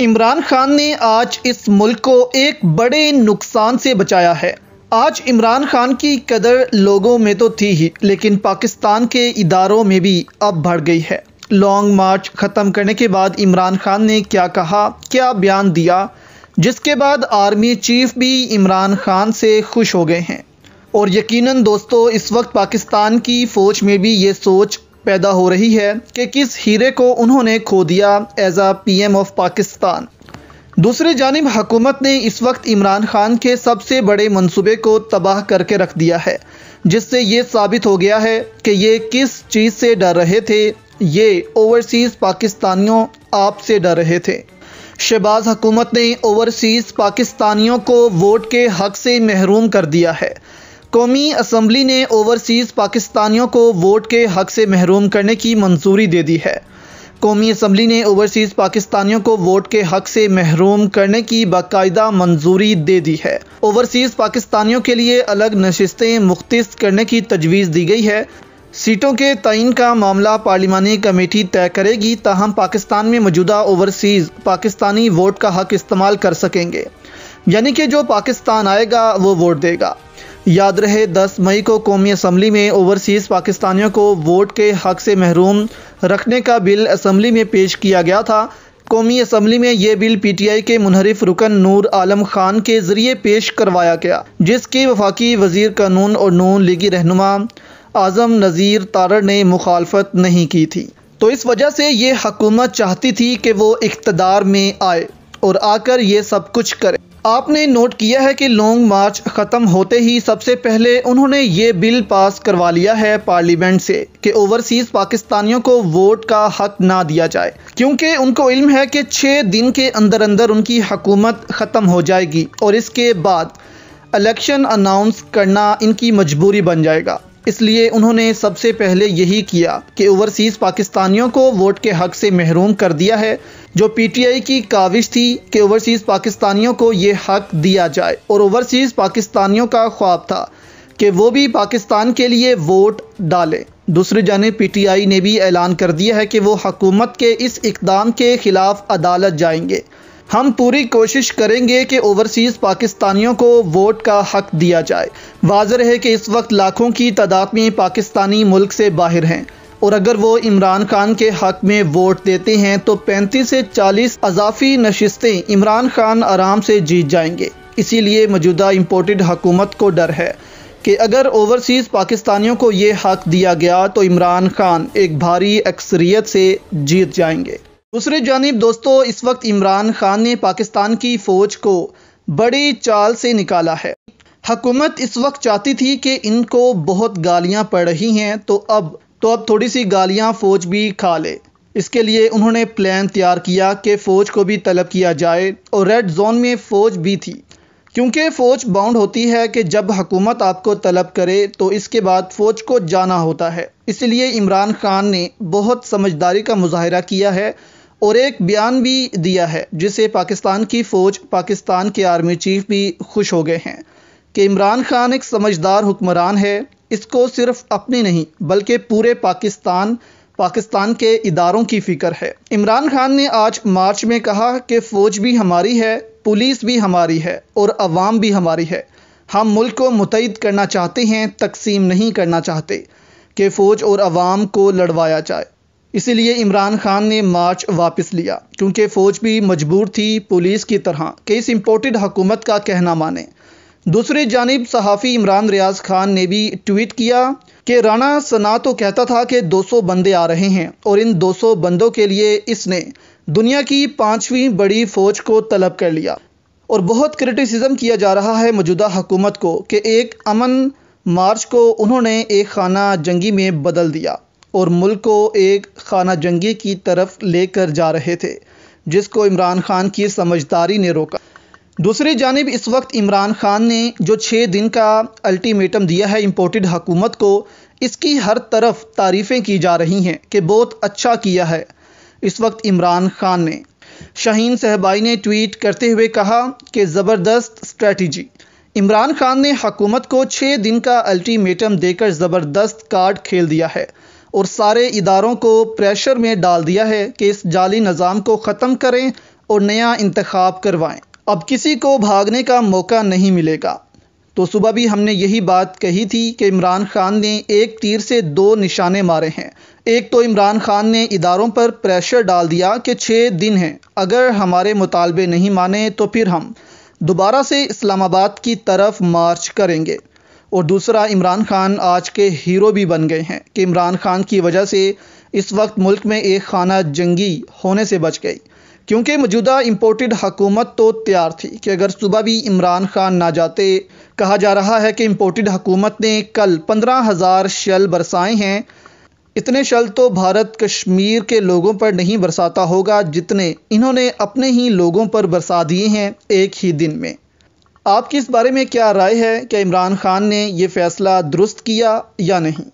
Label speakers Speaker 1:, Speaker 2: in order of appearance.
Speaker 1: इमरान खान ने आज इस मुल्क को एक बड़े नुकसान से बचाया है आज इमरान खान की कदर लोगों में तो थी ही लेकिन पाकिस्तान के इदारों में भी अब बढ़ गई है लॉन्ग मार्च ख़त्म करने के बाद इमरान खान ने क्या कहा क्या बयान दिया जिसके बाद आर्मी चीफ भी इमरान खान से खुश हो गए हैं और यकीनन दोस्तों इस वक्त पाकिस्तान की फ़ौज में भी ये सोच पैदा हो रही है कि किस हीरे को उन्होंने खो दिया एज आ पी एम ऑफ पाकिस्तान दूसरी जानब हकूमत ने इस वक्त इमरान खान के सबसे बड़े मनसूबे को तबाह करके रख दिया है जिससे ये साबित हो गया है कि ये किस चीज़ से डर रहे थे ये ओवरसीज़ पाकिस्तानियों आपसे डर रहे थे शहबाज हकूमत ने ओवरसीज़ पाकिस्तानियों को वोट के हक से महरूम कर दिया है कौमी असम्बली ने ओवरसीज़ पाकिस्तानियों को वोट के हक से महरूम करने की मंजूरी दे दी है कौमी असम्बली ने ओवरसीज़ पाकिस्तानियों को वोट के हक से महरूम करने की बाकायदा मंजूरी दे दी है ओवरसीज़ पाकिस्तानियों के लिए अलग नशस्तें मुख्त करने की तजवीज़ दी गई है सीटों के तयन का मामला पार्लिमानी कमेटी तय करेगी ताहम पाकिस्तान में मौजूदा ओवरसीज़ पाकिस्तानी वोट का हक इस्तेमाल कर सकेंगे यानी कि जो पाकिस्तान आएगा वो वोट देगा याद रहे 10 मई को कौमी असम्बली में ओवरसीज़ पाकिस्तानियों को वोट के हक से महरूम रखने का बिल असम्बली में पेश किया गया था कौमी असम्बली में यह बिल पी टी आई के मुनहरफ रुकन नूर आलम खान के जरिए पेश करवाया गया जिसकी वफाकी वजीर कानून और नून लीगी रहनुमा आजम नज़ीर तारड़ ने मुखालफत नहीं की थी तो इस वजह से ये हकूमत चाहती थी कि वो इकतदार में आए और आकर ये सब कुछ करे आपने नोट किया है कि लॉन्ग मार्च ख़त्म होते ही सबसे पहले उन्होंने ये बिल पास करवा लिया है पार्लियामेंट से कि ओवरसीज़ पाकिस्तानियों को वोट का हक ना दिया जाए क्योंकि उनको इल्म है कि छः दिन के अंदर अंदर उनकी हकूमत ख़त्म हो जाएगी और इसके बाद इलेक्शन अनाउंस करना इनकी मजबूरी बन जाएगा इसलिए उन्होंने सबसे पहले यही किया कि ओवरसीज़ पाकिस्तानियों को वोट के हक से महरूम कर दिया है जो पीटीआई की काविश थी कि ओवरसीज़ पाकिस्तानियों को ये हक दिया जाए और ओवरसीज़ पाकिस्तानियों का ख्वाब था कि वो भी पाकिस्तान के लिए वोट डालें दूसरी जाने पी टी आई ने भी ऐलान कर दिया है कि वो हकूमत के इस इकदाम के ख़िलाफ़ अदालत जाएंगे हम पूरी कोशिश करेंगे कि ओवरसीज़ पाकिस्तानियों को वोट का हक दिया जाए वाजर है कि इस वक्त लाखों की तादाद में पाकिस्तानी मुल्क से बाहर हैं और अगर वो इमरान खान के हक में वोट देते हैं तो 35 से 40 अजाफी नशस्तें इमरान खान आराम से जीत जाएंगे इसीलिए मौजूदा इम्पोर्टेड हकूमत को डर है कि अगर ओवरसीज़ पाकिस्तानियों को ये हक दिया गया तो इमरान खान एक भारी अक्सरियत से जीत जाएंगे दूसरी जानब दोस्तों इस वक्त इमरान खान ने पाकिस्तान की फ़ौज को बड़ी चाल से निकाला है हकूमत इस वक्त चाहती थी कि इनको बहुत गालियाँ पड़ रही हैं तो अब तो अब थोड़ी सी गालियाँ फ़ौज भी खा ले इसके लिए उन्होंने प्लान तैयार किया कि फ़ौज को भी तलब किया जाए और रेड जोन में फ़ौज भी थी क्योंकि फ़ौज बाउंड होती है कि जब हकूमत आपको तलब करे तो इसके बाद फ़ौज को जाना होता है इसलिए इमरान खान ने बहुत समझदारी का मुजाहरा किया है और एक बयान भी दिया है जिसे पाकिस्तान की फ़ौज पाकिस्तान के आर्मी चीफ भी खुश हो गए हैं कि इमरान खान एक समझदार हुक्मरान है इसको सिर्फ अपनी नहीं बल्कि पूरे पाकिस्तान पाकिस्तान के इदारों की फ़िक्र है इमरान खान ने आज मार्च में कहा कि फ़ौज भी हमारी है पुलिस भी हमारी है और अवाम भी हमारी है हम मुल्क को मुतहद करना चाहते हैं तकसीम नहीं करना चाहते कि फ़ौज और अवाम को लड़वाया जाए इसीलिए इमरान खान ने मार्च वापस लिया क्योंकि फ़ौज भी मजबूर थी पुलिस की तरह कि इस इम्पोर्टेड हकूमत का कहना माने दूसरी जानब सहाफ़ी इमरान रियाज खान ने भी ट्वीट किया कि राना सना तो कहता था कि 200 बंदे आ रहे हैं और इन 200 बंदों के लिए इसने दुनिया की पाँचवीं बड़ी फ़ौज को तलब कर लिया और बहुत क्रिटिसिज्म किया जा रहा है मौजूदा हुकूमत को कि एक अमन मार्च को उन्होंने एक खाना जंगी में बदल दिया और मुल्क को एक खाना जंगी की तरफ लेकर जा रहे थे जिसको इमरान खान की समझदारी ने रोका दूसरी जानब इस वक्त इमरान खान ने जो छः दिन का अल्टीमेटम दिया है इम्पोर्टेड हकूमत को इसकी हर तरफ तारीफ़ें की जा रही हैं कि बहुत अच्छा किया है इस वक्त इमरान खान ने शहीन सहबाई ने ट्वीट करते हुए कहा कि ज़बरदस्त स्ट्रेटजी इमरान खान ने हकूमत को छः दिन का अल्टीमेटम देकर ज़बरदस्त कार्ड खेल दिया है और सारे इदारों को प्रेशर में डाल दिया है कि इस जाली निज़ाम को ख़त्म करें और नया इंतखब करवाएँ अब किसी को भागने का मौका नहीं मिलेगा तो सुबह भी हमने यही बात कही थी कि इमरान खान ने एक तीर से दो निशाने मारे हैं एक तो इमरान खान ने इदारों पर प्रेशर डाल दिया कि छः दिन हैं अगर हमारे मुतालबे नहीं माने तो फिर हम दोबारा से इस्लामाबाद की तरफ मार्च करेंगे और दूसरा इमरान खान आज के हीरो भी बन गए हैं कि इमरान खान की वजह से इस वक्त मुल्क में एक खाना जंगी होने से बच गई क्योंकि मौजूदा इम्पोर्टेड हकूमत तो तैयार थी कि अगर सुबह भी इमरान खान ना जाते कहा जा रहा है कि इम्पोर्टेड हकूमत ने कल पंद्रह हज़ार शल बरसाए हैं इतने शल तो भारत कश्मीर के लोगों पर नहीं बरसाता होगा जितने इन्होंने अपने ही लोगों पर बरसा दिए हैं एक ही दिन में आपकी इस बारे में क्या राय है कि इमरान खान ने यह फ़ैसला दुरुस्त किया या नहीं